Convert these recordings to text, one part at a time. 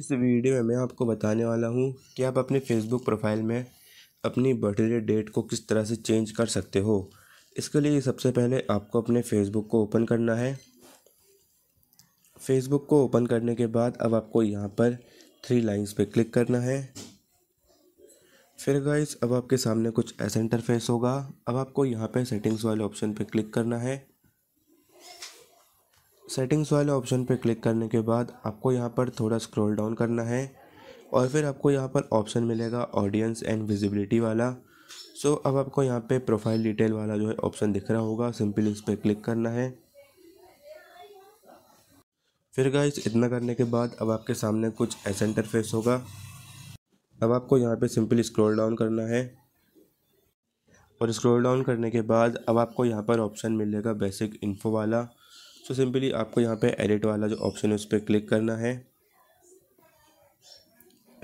इस वीडियो में मैं आपको बताने वाला हूँ कि आप अपने फेसबुक प्रोफाइल में अपनी बर्थडे डेट को किस तरह से चेंज कर सकते हो इसके लिए सबसे पहले आपको अपने फेसबुक को ओपन करना है फेसबुक को ओपन करने के बाद अब आपको यहाँ पर थ्री लाइंस पे क्लिक करना है फिर गाइस अब आपके सामने कुछ ऐसा इंटरफेस होगा अब आपको यहाँ पे सेटिंग्स वाले ऑप्शन पे क्लिक करना है सेटिंग्स वाले ऑप्शन पर क्लिक करने के बाद आपको यहाँ पर थोड़ा स्क्रॉल डाउन करना है और फिर आपको यहाँ पर ऑप्शन मिलेगा ऑडियंस एंड विजिबिलिटी वाला सो अब आपको यहाँ पे प्रोफाइल डिटेल वाला जो है ऑप्शन दिख रहा होगा सिंपल इस पर क्लिक करना है फिर गाइस इतना करने के बाद अब आपके सामने कुछ ऐसा इंटरफेस होगा अब आपको यहाँ पे सिंपल स्क्रॉल डाउन करना है और स्क्रॉल डाउन करने के बाद अब आपको यहाँ पर ऑप्शन मिलेगा बेसिक इन्फो वाला सो सिंपली आपको यहाँ पे एडिट वाला जो ऑप्शन है उस पर क्लिक करना है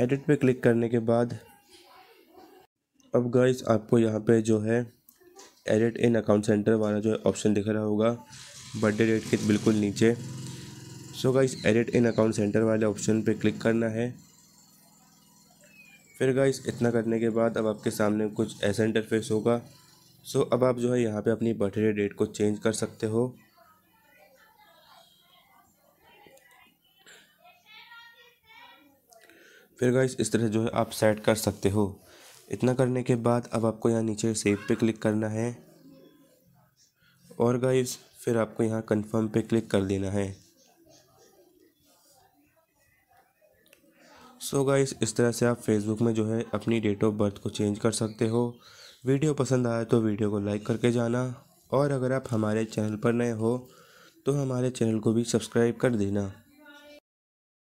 एडिट पे क्लिक करने के बाद अब गाइस आपको यहाँ पे जो है एडिट इन अकाउंट सेंटर वाला जो है ऑप्शन दिख रहा होगा बर्थडे डेट के बिल्कुल नीचे so guys edit in account centre वाले ऑप्शन पे क्लिक करना है फिर गाइस इतना करने के बाद अब आपके सामने कुछ ऐसा इंटरफेस होगा सो अब आप जो है यहाँ पे अपनी बर्थडे डेट को चेंज कर सकते हो फिर गाइस इस तरह जो है आप सेट कर सकते हो इतना करने के बाद अब आपको यहाँ नीचे सेव पे क्लिक करना है और गाइस फिर आपको यहाँ कंफर्म पे क्लिक कर देना है सो so गाइस इस तरह से आप फेसबुक में जो है अपनी डेट ऑफ बर्थ को चेंज कर सकते हो वीडियो पसंद आया तो वीडियो को लाइक करके जाना और अगर आप हमारे चैनल पर नए हो तो हमारे चैनल को भी सब्सक्राइब कर देना